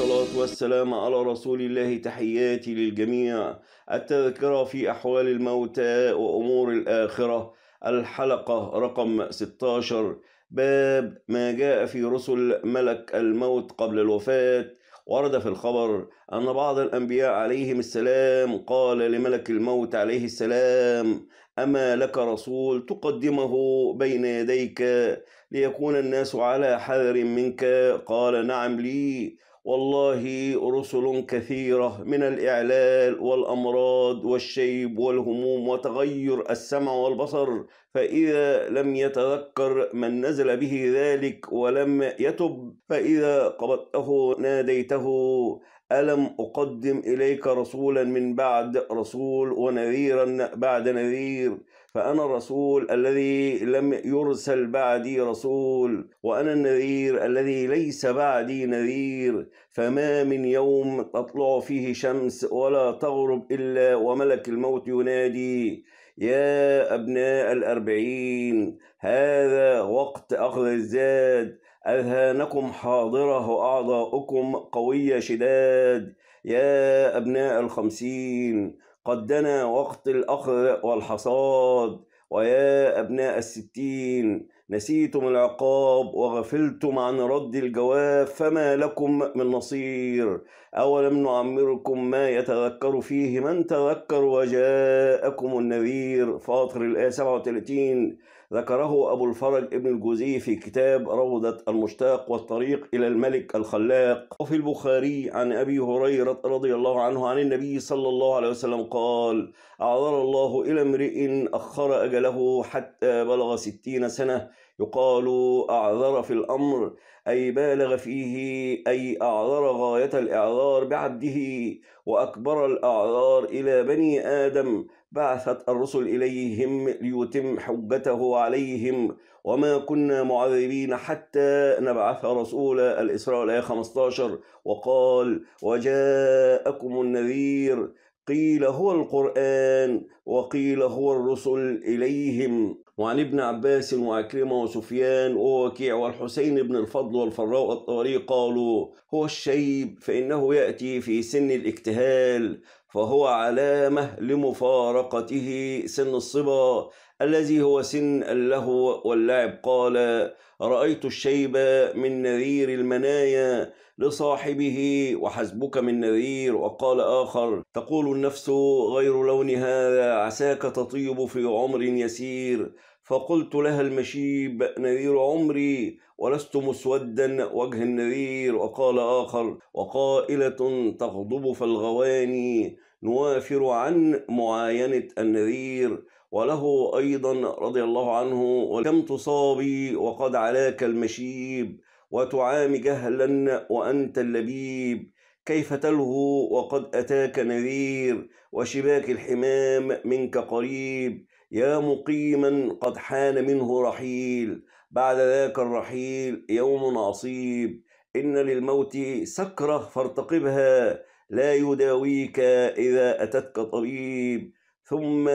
والصلاة والسلام على رسول الله تحياتي للجميع التذكرة في أحوال الموتى وأمور الآخرة الحلقة رقم 16 باب ما جاء في رسل ملك الموت قبل الوفاة ورد في الخبر أن بعض الأنبياء عليهم السلام قال لملك الموت عليه السلام أما لك رسول تقدمه بين يديك ليكون الناس على حذر منك قال نعم لي والله رسل كثيرة من الإعلال والأمراض والشيب والهموم وتغير السمع والبصر فإذا لم يتذكر من نزل به ذلك ولم يتب فإذا قبضته ناديته ألم أقدم إليك رسولا من بعد رسول ونذيرا بعد نذير فأنا الرسول الذي لم يرسل بعدي رسول وأنا النذير الذي ليس بعدي نذير فما من يوم تطلع فيه شمس ولا تغرب إلا وملك الموت ينادي يا أبناء الأربعين هذا وقت أخذ الزاد أذهانكم حاضرة وأعضاؤكم قوية شداد يا أبناء الخمسين قد دنا وقت الأخذ والحصاد ويا أبناء الستين نسيتم العقاب وغفلتم عن رد الجواب فما لكم من نصير أولم نعمركم ما يتذكر فيه من تذكر وجاءكم النذير فاطر الآية 37 ذكره أبو الفرج ابن الجوزي في كتاب روضة المشتاق والطريق إلى الملك الخلاق وفي البخاري عن أبي هريرة رضي الله عنه عن النبي صلى الله عليه وسلم قال أعذر الله إلى امرئ أخر أجله حتى بلغ ستين سنة يقال أعذر في الأمر أي بالغ فيه أي أعذر غاية الإعذار بعبده وأكبر الأعذار إلى بني آدم بعثت الرسل إليهم ليتم حجته عليهم وما كنا معذبين حتى نبعث رسول الإسراء الآية 15 وقال وجاءكم النذير قيل هو القرآن وقيل هو الرسل إليهم وعن ابن عباس وعكرمة وسفيان ووكيع والحسين بن الفضل والفراء الطوري قالوا هو الشيب فإنه يأتي في سن الاكتهال فهو علامة لمفارقته سن الصبا الذي هو سن اللهو واللعب قال رأيت الشيب من نذير المنايا لصاحبه وحسبك من نذير وقال آخر تقول النفس غير لون هذا عساك تطيب في عمر يسير فقلت لها المشيب نذير عمري ولست مسودا وجه النذير وقال آخر وقائلة تغضب فالغواني نوافر عن معاينة النذير وله أيضا رضي الله عنه ولم تصابي وقد علاك المشيب وتعام جهلا وأنت اللبيب كيف تلهو وقد أتاك نذير وشباك الحمام منك قريب يا مقيما قد حان منه رحيل بعد ذاك الرحيل يوم عصيب إن للموت سكرة فارتقبها لا يداويك إذا أتتك طبيب ثم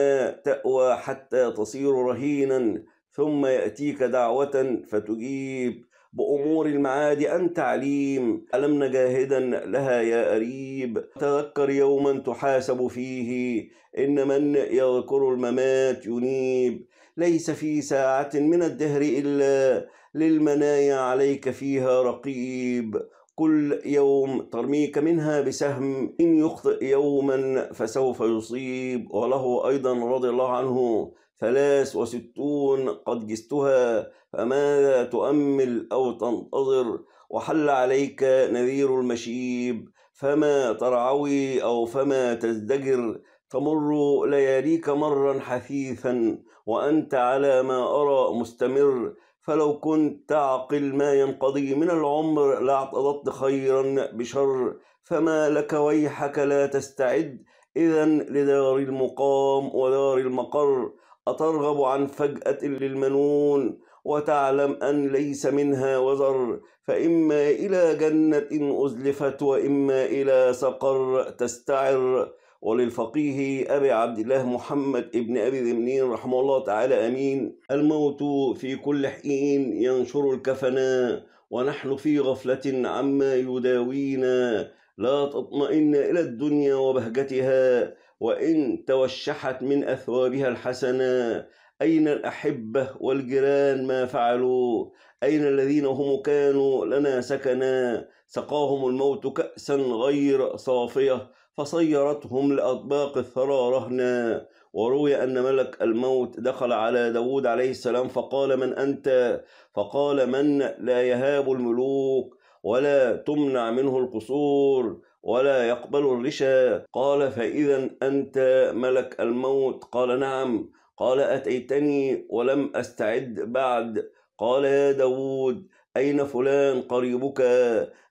تأوى حتى تصير رهينا ثم يأتيك دعوة فتجيب بأمور المعاد أن تعليم ألم نجاهدا لها يا أريب تذكر يوما تحاسب فيه إن من يذكر الممات ينيب ليس في ساعة من الدهر إلا للمنايا عليك فيها رقيب كل يوم ترميك منها بسهم إن يخطئ يوما فسوف يصيب وله أيضا رضي الله عنه ثلاث وستون قد جستها فماذا تؤمل أو تنتظر وحل عليك نذير المشيب فما ترعوي أو فما تزدجر تمر لياليك مرا حثيثا وأنت على ما أرى مستمر فلو كنت تعقل ما ينقضي من العمر لاعتضدت خيرا بشر فما لك ويحك لا تستعد إذا لدار المقام ودار المقر أترغب عن فجأة للمنون وتعلم أن ليس منها وزر فإما إلى جنة أزلفت وإما إلى سقر تستعر وللفقيه أبي عبد الله محمد ابن أبي ذمنين رحمه الله تعالى أمين الموت في كل حين ينشر الكفنا ونحن في غفلة عما يداوينا لا تطمئن إلى الدنيا وبهجتها وإن توشحت من أثوابها الحسنة أين الأحبة والجيران ما فعلوا أين الذين هم كانوا لنا سكنا سقاهم الموت كأسا غير صافية فصيرتهم لأطباق الثرى رهنا وروي أن ملك الموت دخل على داود عليه السلام فقال من أنت فقال من لا يهاب الملوك ولا تمنع منه القصور ولا يقبل الرشا قال فإذا أنت ملك الموت قال نعم قال أتيتني ولم أستعد بعد قال يا داود أين فلان قريبك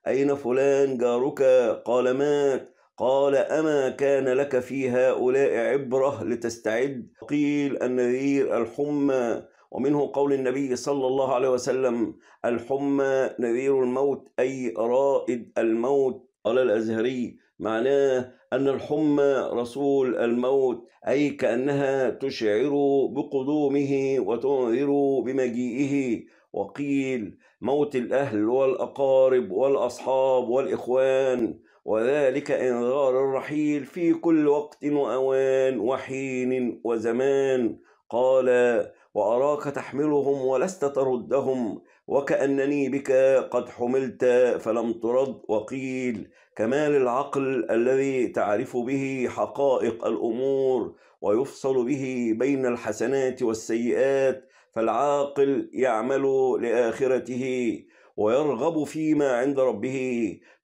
أين فلان جارك قال مات قال أما كان لك في هؤلاء عبرة لتستعد قيل النذير الحمى ومنه قول النبي صلى الله عليه وسلم الحمى نذير الموت أي رائد الموت قال الأزهري معناه أن الحمى رسول الموت أي كأنها تشعر بقدومه وتنذر بمجيئه وقيل موت الأهل والأقارب والأصحاب والإخوان وذلك إنذار الرحيل في كل وقت وأوان وحين وزمان قال وأراك تحملهم ولست تردهم وكأنني بك قد حملت فلم ترد وقيل كمال العقل الذي تعرف به حقائق الأمور ويفصل به بين الحسنات والسيئات فالعاقل يعمل لآخرته ويرغب فيما عند ربه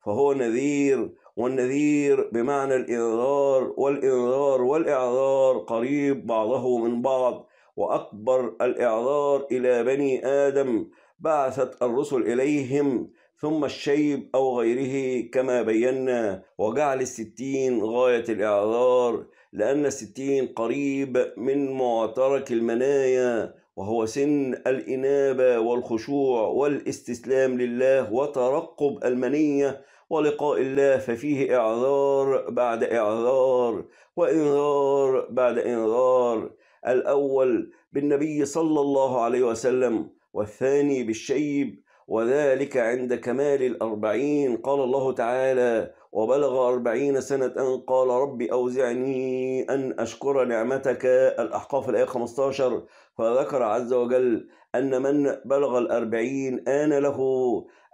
فهو نذير والنذير بمعنى الإنذار والإنذار والإعذار قريب بعضه من بعض وأكبر الإعذار إلى بني آدم بعثت الرسل إليهم ثم الشيب أو غيره كما بينا وجعل الستين غاية الإعذار لأن الستين قريب من معترك المنايا وهو سن الإنابة والخشوع والاستسلام لله وترقب المنية ولقاء الله ففيه إعذار بعد إعذار وإنذار بعد إنذار الأول بالنبي صلى الله عليه وسلم والثاني بالشيب وذلك عند كمال الأربعين قال الله تعالى وبلغ أربعين سنة قال ربي أوزعني أن أشكر نعمتك الأحقاف الآية 15 فذكر عز وجل أن من بلغ الأربعين آن له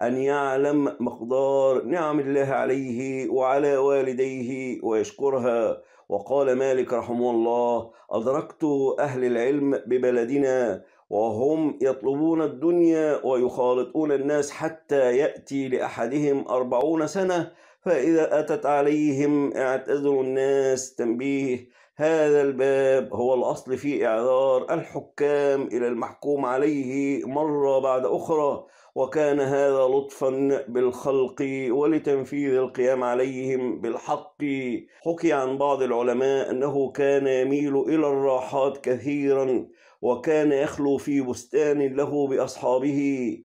أن يعلم مقدار نعم الله عليه وعلى والديه ويشكرها وقال مالك رحمه الله أدركت أهل العلم ببلدنا وهم يطلبون الدنيا ويخالطون الناس حتى يأتي لأحدهم أربعون سنة فإذا أتت عليهم اعتذر الناس تنبيه هذا الباب هو الأصل في إعذار الحكام إلى المحكوم عليه مرة بعد أخرى وكان هذا لطفا بالخلق ولتنفيذ القيام عليهم بالحق حكي عن بعض العلماء أنه كان يميل إلى الراحات كثيرا وكان يخلو في بستان له بأصحابه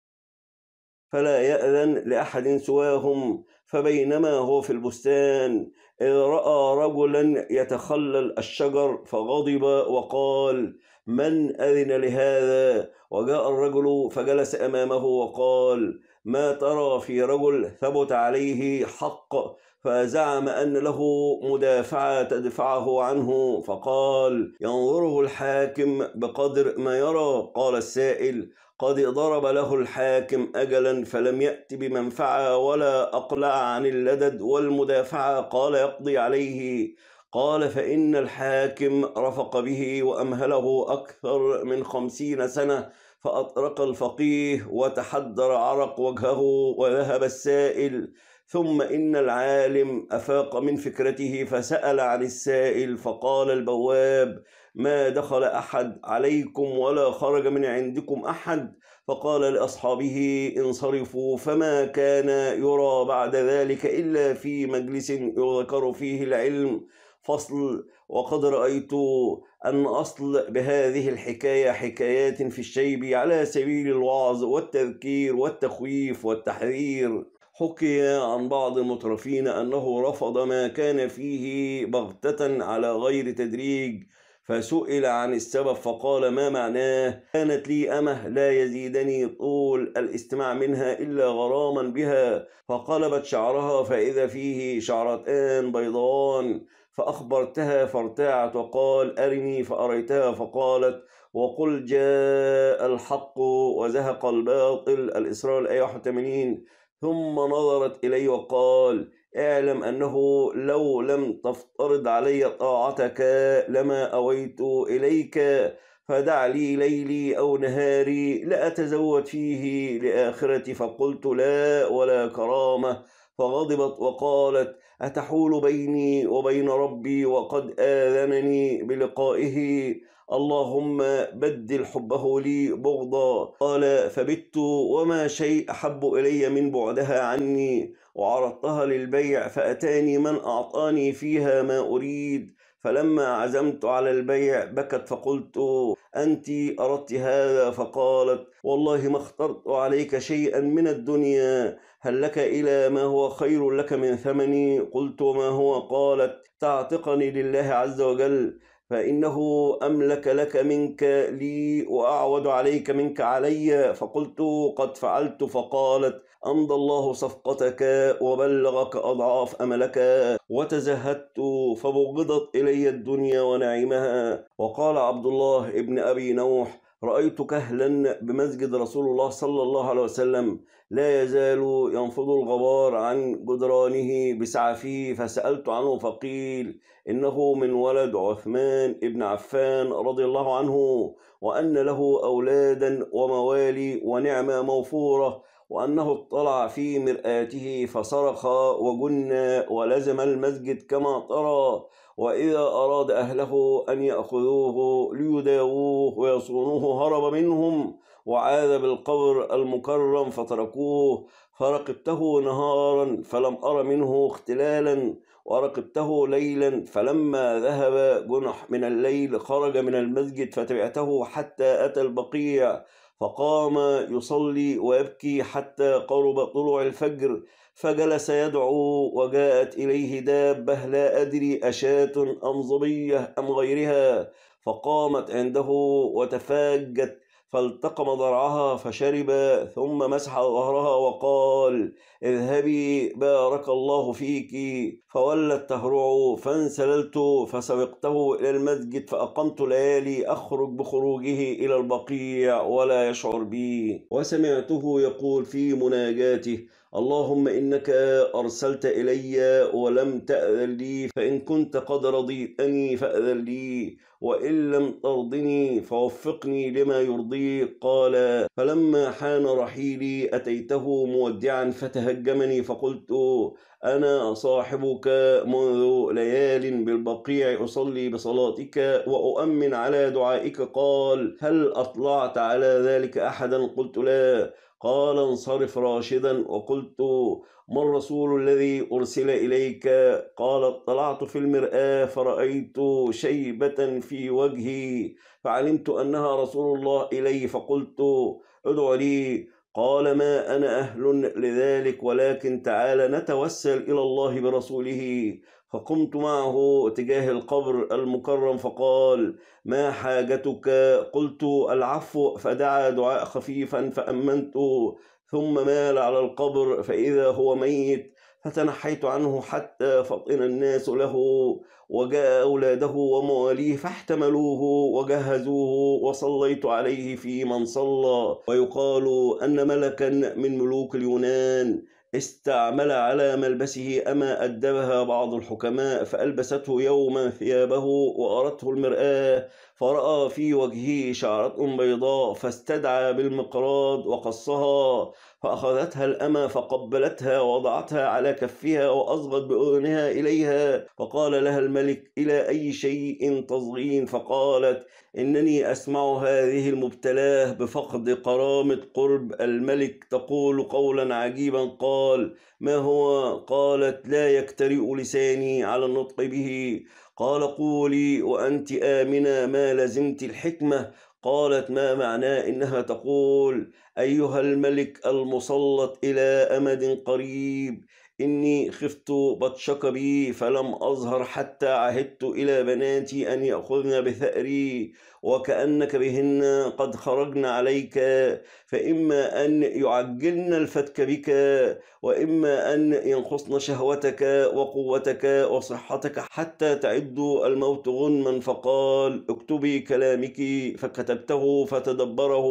فلا يأذن لأحد سواهم فبينما هو في البستان إذ رأى رجلا يتخلل الشجر فغضب وقال من أذن لهذا وجاء الرجل فجلس أمامه وقال ما ترى في رجل ثبت عليه حق فزعم أن له مدافعة تدفعه عنه فقال ينظره الحاكم بقدر ما يرى قال السائل قد ضرب له الحاكم أجلا فلم يأت بمنفعة ولا أقلع عن اللدد والمدافعة قال يقضي عليه قال فإن الحاكم رفق به وأمهله أكثر من خمسين سنة فأطرق الفقيه وتحدر عرق وجهه وذهب السائل ثم إن العالم أفاق من فكرته فسأل عن السائل فقال البواب ما دخل أحد عليكم ولا خرج من عندكم أحد فقال لأصحابه انصرفوا فما كان يرى بعد ذلك إلا في مجلس يذكر فيه العلم فصل وقد رأيت أن أصل بهذه الحكاية حكايات في الشيب على سبيل الوعظ والتذكير والتخويف والتحذير حكي عن بعض المترفين أنه رفض ما كان فيه بغتة على غير تدريج فسئل عن السبب فقال ما معناه كانت لي أمه لا يزيدني طول الاستماع منها إلا غراما بها فقلبت شعرها فإذا فيه شعرتان بيضان فأخبرتها فارتاعت وقال أرني فأريتها فقالت وقل جاء الحق وزهق الباطل الإسرائيل الآية 81 ثم نظرت إلي وقال اعلم أنه لو لم تفترض علي طاعتك لما أويت إليك فدع لي ليلي أو نهاري لأتزود فيه لآخرتي فقلت لا ولا كرامة فغضبت وقالت أتحول بيني وبين ربي وقد آذنني بلقائه اللهم بدل حبه لي بغضا قال فبت وما شيء أحب إلي من بعدها عني وعرضتها للبيع فأتاني من أعطاني فيها ما أريد فلما عزمت على البيع بكت فقلت أنت أردت هذا فقالت والله ما اخترت عليك شيئا من الدنيا هل لك إلى ما هو خير لك من ثمني قلت وما هو قالت تعتقني لله عز وجل فإنه أملك لك منك لي وأعود عليك منك علي فقلت قد فعلت فقالت أمضى الله صفقتك وبلغك أضعاف أملك وتزهدت فبغضت إلي الدنيا ونعيمها وقال عبد الله ابن أبي نوح رأيت كهلا بمسجد رسول الله صلى الله عليه وسلم لا يزال ينفض الغبار عن جدرانه بسعفه فسألت عنه فقيل إنه من ولد عثمان ابن عفان رضي الله عنه وأن له أولادا وموالي ونعمة موفورة وأنه اطلع في مرآته فصرخ وجن ولزم المسجد كما ترى وإذا أراد أهله أن يأخذوه ليداووه ويصونوه هرب منهم وعاد بالقبر المكرم فتركوه فرقبته نهارا فلم أر منه اختلالا ورقبته ليلا فلما ذهب جنح من الليل خرج من المسجد فتبعته حتى أتى البقيع فقام يصلي ويبكي حتى قرب طلوع الفجر فجلس يدعو وجاءت إليه دابة لا أدري أشاة أم ظبية أم غيرها فقامت عنده وتفاجت فالتقم ضرعها فشرب ثم مسح ظهرها وقال اذهبي بارك الله فيك فولت تهرع فانسللت فسبقته إلى المسجد فأقمت ليالي أخرج بخروجه إلى البقيع ولا يشعر بي وسمعته يقول في مناجاته اللهم إنك أرسلت إلي ولم تأذن لي فإن كنت قد رضيتني فأذن لي وإن لم ترضني فوفقني لما يرضيك قال فلما حان رحيلي أتيته مودعا فتهدى هجمني فقلت أنا صاحبك منذ ليال بالبقيع أصلي بصلاتك وأؤمن على دعائك قال هل أطلعت على ذلك أحدا قلت لا قال انصرف راشدا وقلت ما الرسول الذي أرسل إليك قال اطلعت في المرآة فرأيت شيبة في وجهي فعلمت أنها رسول الله إلي فقلت ادع لي قال ما أنا أهل لذلك ولكن تعال نتوسل إلى الله برسوله فقمت معه تجاه القبر المكرم فقال ما حاجتك قلت العفو فدعا دعاء خفيفا فأمنت ثم مال على القبر فإذا هو ميت فتنحيت عنه حتى فطن الناس له وجاء أولاده ومواليه فاحتملوه وجهزوه وصليت عليه في من صلى ويقال أن ملكا من ملوك اليونان استعمل على ملبسه أما أدبها بعض الحكماء فألبسته يوما ثيابه وأرته المرآة فرأى في وجهه شعرة بيضاء فاستدعى بالمقراض وقصها فأخذتها الأمة فقبلتها ووضعتها على كفها وأصغت بأذنها إليها فقال لها الملك إلى أي شيء تصغين فقالت إنني أسمع هذه المبتلاه بفقد قرامة قرب الملك تقول قولا عجيبا قال ما هو قالت لا يكترئ لساني على النطق به قال قولي وأنت آمنة ما لزمت الحكمة قالت ما معناه إنها تقول أيها الملك المسلط إلى أمد قريب إني خفت بطشك بي فلم أظهر حتى عهدت إلى بناتي أن يأخذن بثأري وكأنك بهن قد خرجن عليك فإما أن يعجلن الفتك بك وإما أن ينقصن شهوتك وقوتك وصحتك حتى تعد الموت غنما فقال اكتبي كلامك فكتبته فتدبره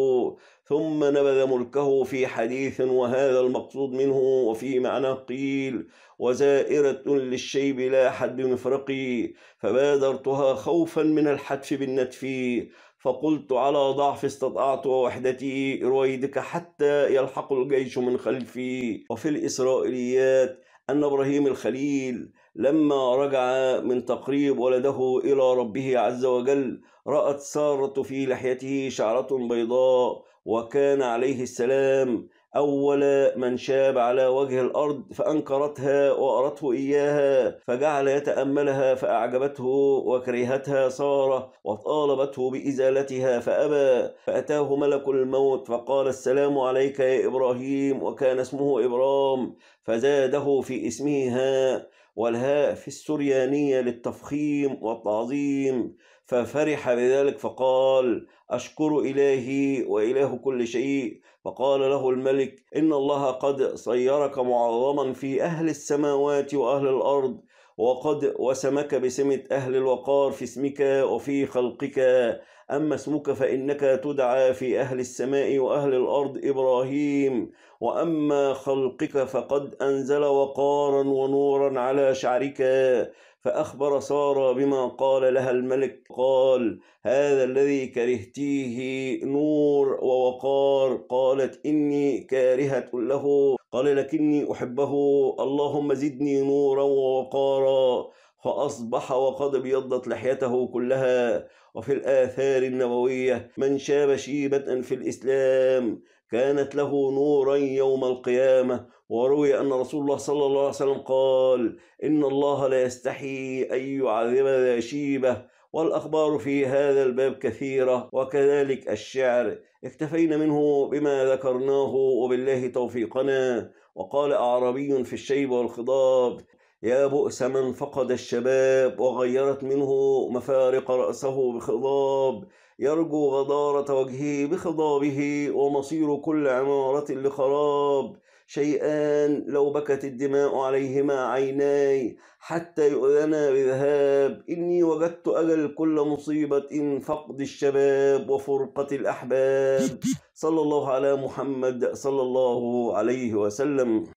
ثم نبذ ملكه في حديث وهذا المقصود منه وفي معنى قيل وزائرة للشيب لا حد مفرقي فبادرتها خوفا من الحتف بالنتف فقلت على ضعف استطعت ووحدتي رويدك حتى يلحق الجيش من خلفي وفي الإسرائيليات أن إبراهيم الخليل لما رجع من تقريب ولده إلى ربه عز وجل رأت سارة في لحيته شعرة بيضاء وكان عليه السلام أول من شاب على وجه الأرض فأنكرتها وأرته إياها فجعل يتأملها فأعجبته وكرهتها سارة وطالبته بإزالتها فأبى فأتاه ملك الموت فقال السلام عليك يا إبراهيم وكان اسمه إبرام فزاده في اسمه هاء والهاء في السريانية للتفخيم والتعظيم ففرح بذلك فقال أشكر إلهي وإله كل شيء فقال له الملك إن الله قد صيرك معظما في أهل السماوات وأهل الأرض وقد وسمك بسمة أهل الوقار في اسمك وفي خلقك أما اسمك فإنك تدعى في أهل السماء وأهل الأرض إبراهيم وأما خلقك فقد أنزل وقارا ونورا على شعرك فأخبر سارة بما قال لها الملك قال هذا الذي كرهتيه نور ووقار قالت إني كارهة له قال لكني أحبه اللهم زدني نورا ووقارا فأصبح وقد ابيضت لحيته كلها وفي الآثار النبوية من شاب شيبة في الإسلام كانت له نورا يوم القيامة وروي أن رسول الله صلى الله عليه وسلم قال إن الله لا يستحي أن يعذب ذا شيبة والأخبار في هذا الباب كثيرة وكذلك الشعر اكتفينا منه بما ذكرناه وبالله توفيقنا وقال أعربي في الشيب والخضاب يا بؤس من فقد الشباب وغيرت منه مفارق رأسه بخضاب يرجو غدارة وجهه بخضابه ومصير كل عمارة لخراب شيئان لو بكت الدماء عليهما عيناي حتى يؤذنا بذهاب إني وجدت أجل كل مصيبة فقد الشباب وفرقة الأحباب صلى الله على محمد صلى الله عليه وسلم